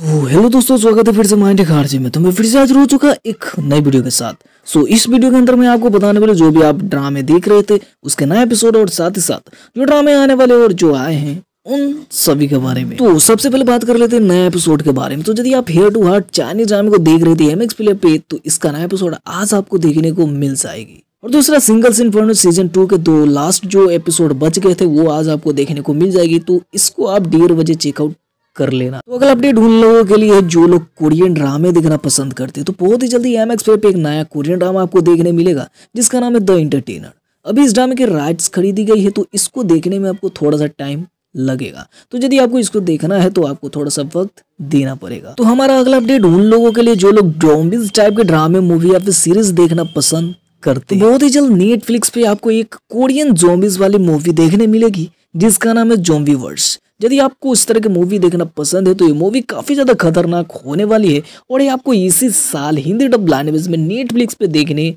तो हेलो दोस्तों स्वागत है फिर से माइंड खारजी में तो मैं फिर से आज हो चुका एक नई वीडियो के साथ सो so, इस वीडियो के अंदर मैं आपको बताने वाले जो भी आप ड्रामे देख रहे थे उसके नए एपिसोड और साथ ही साथ जो ड्रामे आने वाले और जो आए हैं उन सभी के बारे में तो सबसे पहले बात कर लेते हैं नए एपिसोड के बारे में तो यदि आप हेयर टू हार्ट चाइनीज ड्रामे को देख रहे थे एम एक्स पे तो इसका नया एपिसोड आज आपको देखने को मिल जाएगी और दूसरा सिंगल सिंफोनो सीजन टू के दो लास्ट जो एपिसोड बच गए थे वो आज आपको देखने को मिल जाएगी तो इसको आप डेढ़ बजे चेकआउट कर लेना तो अगला अपडेट उन लोगों के लिए जो लोग कोरियन ड्रामे देखना पसंद करते हैं तो बहुत ही जल्दी एम एक्स पे एक नया कोरियन ड्रामा आपको देखने मिलेगा जिसका नाम है द इंटरटेनर अभी इस ड्रामे के राइट्स खरीदी गई है तो इसको देखने में आपको थोड़ा सा टाइम लगेगा तो यदि आपको इसको देखना है तो आपको थोड़ा सा वक्त देना पड़ेगा तो हमारा अगला अपडेट उन लोगों के लिए जो लोग ड्रोमिस टाइप के ड्रामे मूवी या फिर सीरीज देखना पसंद करते बहुत ही जल्द नेटफ्लिक्स पे आपको एक कोरियन जोम्बिस वाली मूवी देखने मिलेगी जिसका नाम है जोम्बी वर्ष यदि आपको इस तरह की मूवी देखना पसंद है तो ये मूवी काफ़ी ज़्यादा खतरनाक होने वाली है और ये आपको इसी साल हिंदी डब लैंग्वेज में नेटफ्लिक्स पे देखने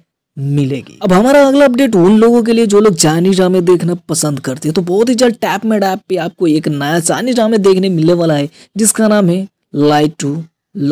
मिलेगी अब हमारा अगला अपडेट उन लोगों के लिए जो लोग चाइनी ड्रामे देखना पसंद करते हैं तो बहुत ही जल्द टैप मेड ऐप पे आपको एक नया चाइनी ड्रामे देखने मिलने वाला है जिसका नाम है लाइट टू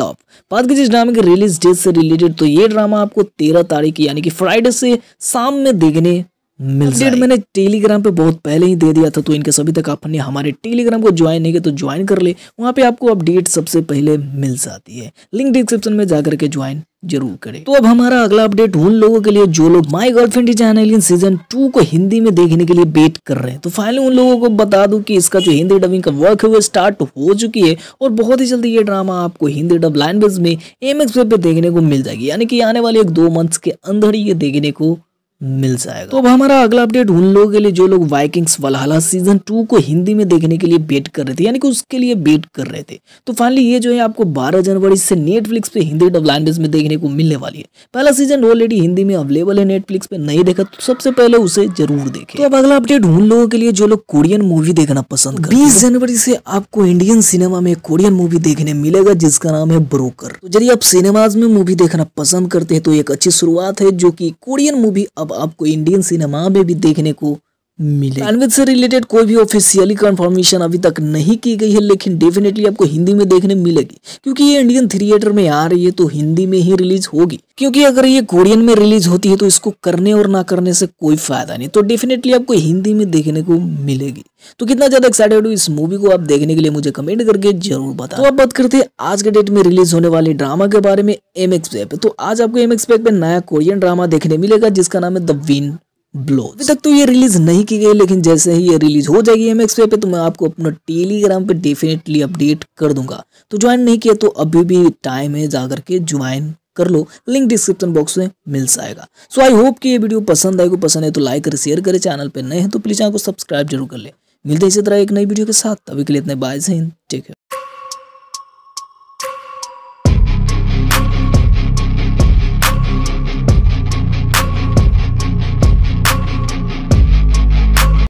लव बात कीजिए इस ड्रामे के रिलीज डेट से रिलेटेड तो ये ड्रामा आपको तेरह तारीख यानी कि फ्राइडे से शाम में देखने मिल अपडेट मैंने टेलीग्राम पे बहुत पहले ही दे दिया था तो इनके सभी तक आपने हमारे टेलीग्राम को ज्वाइन नहीं किया तो ज्वाइन कर ले वहाँ पे आपको अपडेट सबसे पहले मिल जाती है लिंक डिस्क्रिप्शन में जाकर के ज्वाइन जरूर करें तो अब हमारा अगला अपडेट उन लोगों के लिए जो लोग my girlfriend is an alien season two को हिंदी में देखने के लिए वेट कर रहे हैं तो फाइनली उन लोगों को बता दूं कि इसका जो हिंदी डबिंग का वर्क है वो स्टार्ट हो चुकी है और बहुत ही जल्दी ये ड्रामा आपको हिंदी डब लैंग्वेज में एम एक्स पे देखने को मिल जाएगी यानी कि आने वाले एक दो मंथ्स के अंदर ही ये देखने को मिल जाएगा तो अब हमारा अगला अपडेट उन लोगों के लिए जो लोग वाइकिंग्स वलहला सीजन टू को हिंदी में देखने के लिए वेट कर रहे थे यानी कि उसके लिए वेट कर रहे थे तो फाइनली ये जो है आपको 12 जनवरी से नेटफ्लिक्स पे हिंदी डब लैंग्वेज में देखने को मिलने वाली है पहला सीजन ऑलरेडी हिंदी में अवेलेबल है नेटफ्लिक्स पे नहीं देखा तो सबसे पहले उसे जरूर देखे तो अब अगला अपडेट उन लोगों के लिए जो लोग कोरियन मूवी देखना पसंद कर बीस जनवरी से आपको इंडियन सिनेमा में कोरियन मूवी देखने मिलेगा जिसका नाम है तो ब्रोकर यदि आप सिनेमाज में मूवी देखना पसंद करते हैं तो एक अच्छी शुरुआत है जो की कोरियन मूवी अब आपको इंडियन सिनेमा में भी देखने को मिले पैनविथ से रिलेटेड कोई भी ऑफिशियली कंफर्मेशन अभी तक नहीं की गई है लेकिन डेफिनेटली आपको हिंदी में देखने मिलेगी क्योंकि ये इंडियन थिएटर में आ रही है तो हिंदी में ही रिलीज होगी क्योंकि अगर ये कोरियन में रिलीज होती है तो इसको करने और ना करने से कोई फायदा नहीं तो डेफिनेटली आपको हिंदी में देखने को मिलेगी तो कितना ज्यादा एक्साइटेड इस मूवी को आप देखने के लिए मुझे कमेंट करके जरूर बताओ तो आप बात करते हैं आज के डेट में रिलीज होने वाले ड्रामा के बारे में एम एक्स पे तो आज आपको एम एक्स पे नया कोरियन ड्रामा देखने मिलेगा जिसका नाम है द विन ब्लो अभी तक तो ये रिलीज नहीं की गई लेकिन जैसे ही ये रिलीज हो जाएगी एम पे, पे तो मैं आपको अपना टेलीग्राम पे डेफिनेटली अपडेट कर दूंगा तो ज्वाइन नहीं किया तो अभी भी टाइम है जाकर के ज्वाइन कर लो लिंक डिस्क्रिप्शन बॉक्स में मिल जाएगा सो आई होप कि ये वीडियो पसंद आएगा पसंद है तो लाइक करें शेयर करें चैनल पर नए हैं तो प्लीज़ चैनल को सब्सक्राइब जरूर कर ले मिलते इसी तरह एक नई वीडियो के साथ अभी के लिए इतने बाय से टेक केयर